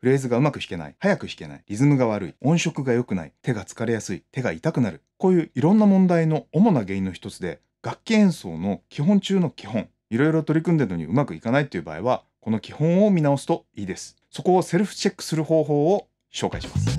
フレーズがうまく弾けない、早く弾けない、リズムが悪い、音色が良くない、手が疲れやすい、手が痛くなる。こういういろんな問題の主な原因の一つで、楽器演奏の基本中の基本、いろいろ取り組んでるのにうまくいかないという場合は、この基本を見直すといいです。そこをセルフチェックする方法を紹介します。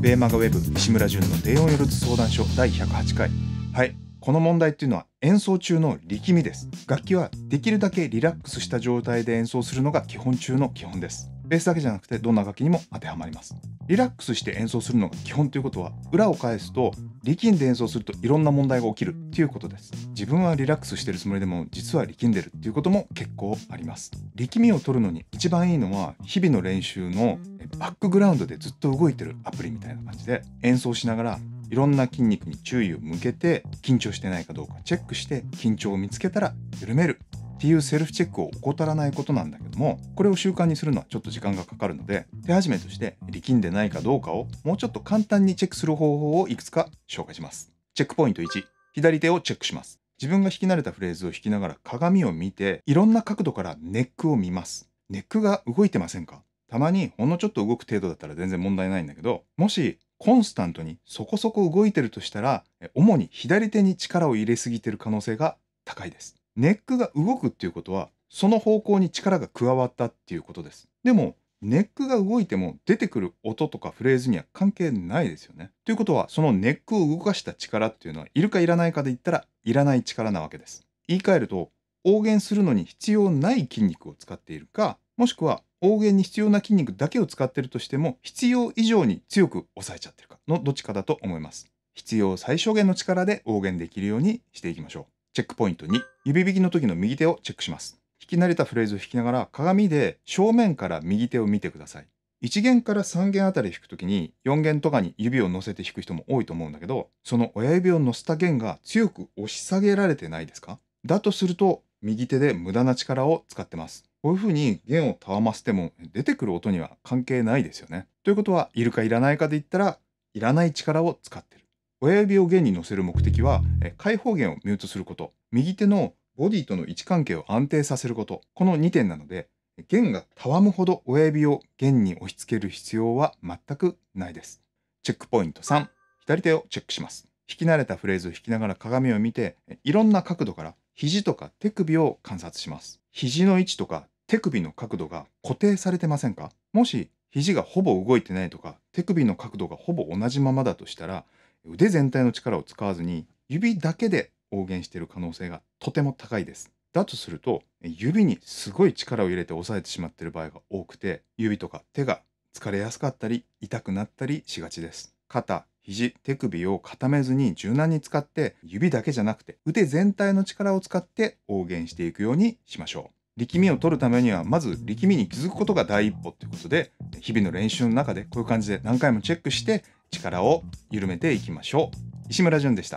ベーマガウェブ石村淳の低音よるつ相談所第108回。はい、この問題っていうのは演奏中の力みです楽器はできるだけリラックスした状態で演奏するのが基本中の基本ですベースだけじゃなくてどんな楽器にも当てはまりますリラックスして演奏するのが基本ということは裏を返すと力んで演奏するといろんな問題が起きるっていうことです自分はリラックスしてるつもりでも実は力んでるっていうことも結構あります力みを取るのに一番いいのは日々の練習のバックグラウンドでずっと動いてるアプリみたいな感じで演奏しながらいろんな筋肉に注意を向けて緊張してないかどうかチェックして緊張を見つけたら緩めるっていうセルフチェックを怠らないことなんだけどもこれを習慣にするのはちょっと時間がかかるので手始めとして力んでないかどうかをもうちょっと簡単にチェックする方法をいくつか紹介しますチェックポイント1左手をチェックします自分が弾き慣れたフレーズを弾きながら鏡を見ていろんな角度からネックを見ますネックが動いてませんかたまにほんのちょっと動く程度だったら全然問題ないんだけどもしコンスタントにそこそこ動いてるとしたら主に左手に力を入れすぎてる可能性が高いですネックが動くっていうことはその方向に力が加わったっていうことですでもネックが動いても出てくる音とかフレーズには関係ないですよねということはそのネックを動かした力っていうのはいるかいらないかで言ったらいらない力なわけです言い換えると応言するのに必要ない筋肉を使っているかもしくは大げに必要な筋肉だけを使ってるとしても必要以上に強く抑えちゃってるかのどっちかだと思います必要最小限の力で大減できるようにしていきましょうチェックポイント2指引きの時の右手をチェックします引き慣れたフレーズを弾きながら鏡で正面から右手を見てください1弦から3弦あたり弾く時に4弦とかに指を乗せて弾く人も多いと思うんだけどその親指を乗せた弦が強く押し下げられてないですかだとすると右手で無駄な力を使ってますこういうふうに弦をたわませても出てくる音には関係ないですよね。ということはいるかいらないかで言ったらいらない力を使ってる。親指を弦に乗せる目的は開放弦をミュートすること右手のボディとの位置関係を安定させることこの2点なので弦がたわむほど親指を弦に押し付ける必要は全くないです。チェックポイント3左手をチェックします。弾き慣れたフレーズを弾きながら鏡を見ていろんな角度から肘とか手首を観察します。肘の位置とか手首の角度が固定されてませんかもし肘がほぼ動いてないとか手首の角度がほぼ同じままだとしたら腕全体の力を使わずに指だけで応減している可能性がとても高いです。だとすると指にすごい力を入れて押さえてしまっている場合が多くて指とか手が疲れやすかったり痛くなったりしがちです。肩肘、手首を固めずに柔軟に使って、指だけじゃなくて腕全体の力を使って応減していくようにしましょう。力みを取るためにはまず力みに気づくことが第一歩ということで日々の練習の中でこういう感じで何回もチェックして力を緩めていきましょう石村淳でした